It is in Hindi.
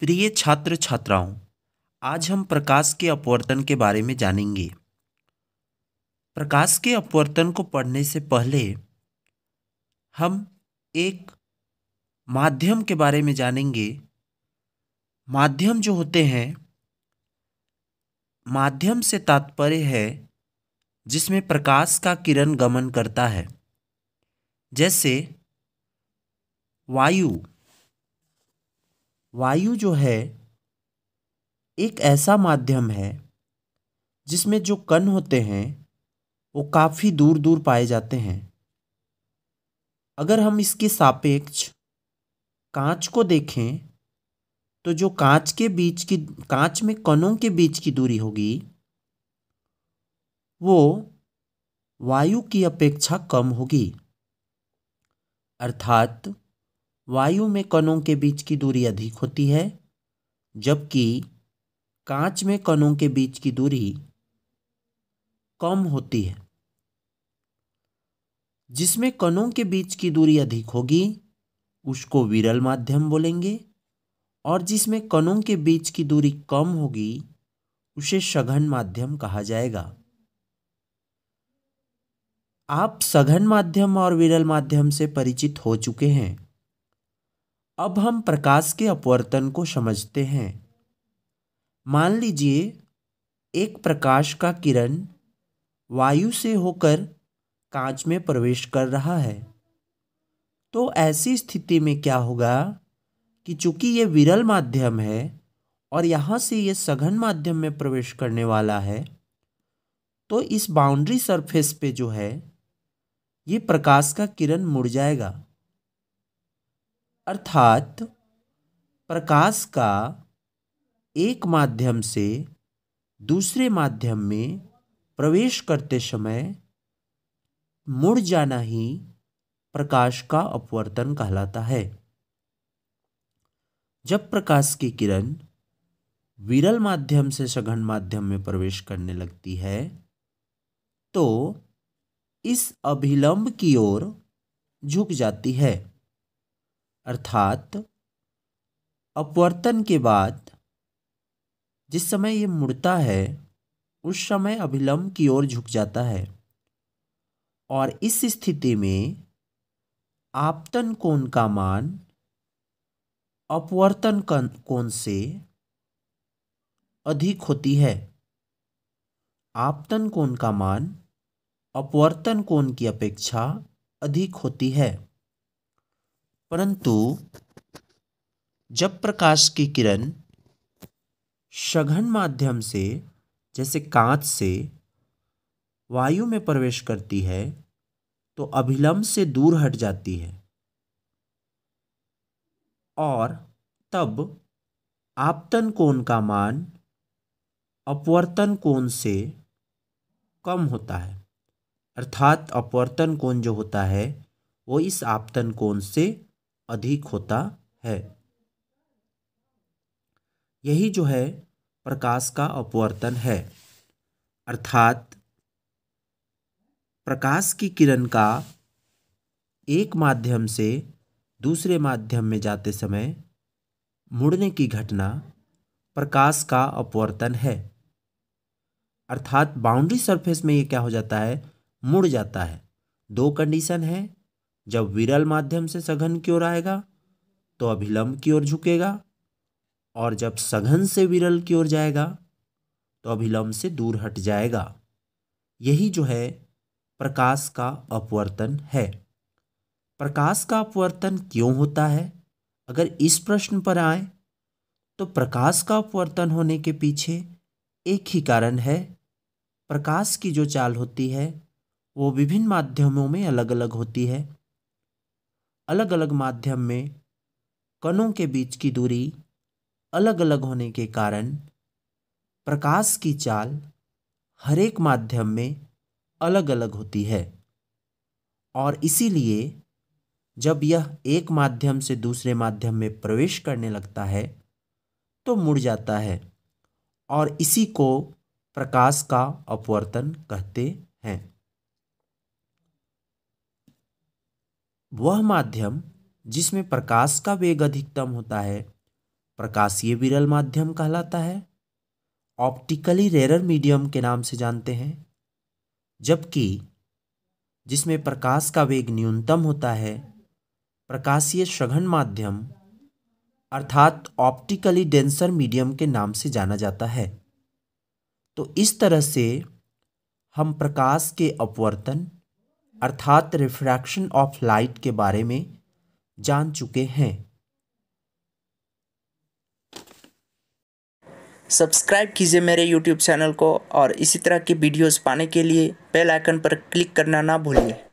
प्रिय छात्र छात्राओं आज हम प्रकाश के अपवर्तन के बारे में जानेंगे प्रकाश के अपवर्तन को पढ़ने से पहले हम एक माध्यम के बारे में जानेंगे माध्यम जो होते हैं माध्यम से तात्पर्य है जिसमें प्रकाश का किरण गमन करता है जैसे वायु वायु जो है एक ऐसा माध्यम है जिसमें जो कण होते हैं वो काफ़ी दूर दूर पाए जाते हैं अगर हम इसके सापेक्ष कांच को देखें तो जो कांच के बीच की कांच में कणों के बीच की दूरी होगी वो वायु की अपेक्षा कम होगी अर्थात वायु में कणों के बीच की दूरी अधिक होती है जबकि कांच में कणों के बीच की दूरी कम होती है जिसमें कणों के बीच की दूरी अधिक होगी उसको विरल माध्यम बोलेंगे और जिसमें कणों के बीच की दूरी कम होगी उसे सघन माध्यम कहा जाएगा आप सघन माध्यम और विरल माध्यम से परिचित हो चुके हैं अब हम प्रकाश के अपवर्तन को समझते हैं मान लीजिए एक प्रकाश का किरण वायु से होकर कांच में प्रवेश कर रहा है तो ऐसी स्थिति में क्या होगा कि चूंकि ये विरल माध्यम है और यहाँ से ये सघन माध्यम में प्रवेश करने वाला है तो इस बाउंड्री सरफेस पे जो है ये प्रकाश का किरण मुड़ जाएगा अर्थात प्रकाश का एक माध्यम से दूसरे माध्यम में प्रवेश करते समय मुड़ जाना ही प्रकाश का अपवर्तन कहलाता है जब प्रकाश की किरण विरल माध्यम से सघन माध्यम में प्रवेश करने लगती है तो इस अभिलंब की ओर झुक जाती है अर्थात अपवर्तन के बाद जिस समय ये मुड़ता है उस समय अभिलंब की ओर झुक जाता है और इस स्थिति में आपतन कोण का मान अपवर्तन कोण से अधिक होती है आपतन कोण का मान अपवर्तन कोण की अपेक्षा अधिक होती है परंतु जब प्रकाश की किरण सघन माध्यम से जैसे कांच से वायु में प्रवेश करती है तो अभिलंब से दूर हट जाती है और तब आपतन कोण का मान अपवर्तन कोण से कम होता है अर्थात अपवर्तन कोण जो होता है वो इस आपतन कोण से अधिक होता है यही जो है प्रकाश का अपवर्तन है अर्थात प्रकाश की किरण का एक माध्यम से दूसरे माध्यम में जाते समय मुड़ने की घटना प्रकाश का अपवर्तन है अर्थात बाउंड्री सरफेस में ये क्या हो जाता है मुड़ जाता है दो कंडीशन है जब विरल माध्यम से सघन की ओर आएगा तो अभिलंब की ओर झुकेगा और जब सघन से विरल की ओर जाएगा तो अभिलंब से दूर हट जाएगा यही जो है प्रकाश का अपवर्तन है प्रकाश का अपवर्तन क्यों होता है अगर इस प्रश्न पर आए तो प्रकाश का अपवर्तन होने के पीछे एक ही कारण है प्रकाश की जो चाल होती है वो विभिन्न माध्यमों में अलग अलग होती है अलग अलग माध्यम में कणों के बीच की दूरी अलग अलग होने के कारण प्रकाश की चाल हर एक माध्यम में अलग अलग होती है और इसीलिए जब यह एक माध्यम से दूसरे माध्यम में प्रवेश करने लगता है तो मुड़ जाता है और इसी को प्रकाश का अपवर्तन कहते हैं वह माध्यम जिसमें प्रकाश का वेग अधिकतम होता है प्रकाशीय विरल माध्यम कहलाता है ऑप्टिकली रेरर मीडियम के नाम से जानते हैं जबकि जिसमें प्रकाश का वेग न्यूनतम होता है प्रकाशीय सघन माध्यम अर्थात ऑप्टिकली डेंसर मीडियम के नाम से जाना जाता है तो इस तरह से हम प्रकाश के अपवर्तन अर्थात रिफ्रैक्शन ऑफ लाइट के बारे में जान चुके हैं सब्सक्राइब कीजिए मेरे YouTube चैनल को और इसी तरह की वीडियोस पाने के लिए बेल आइकन पर क्लिक करना ना भूलिए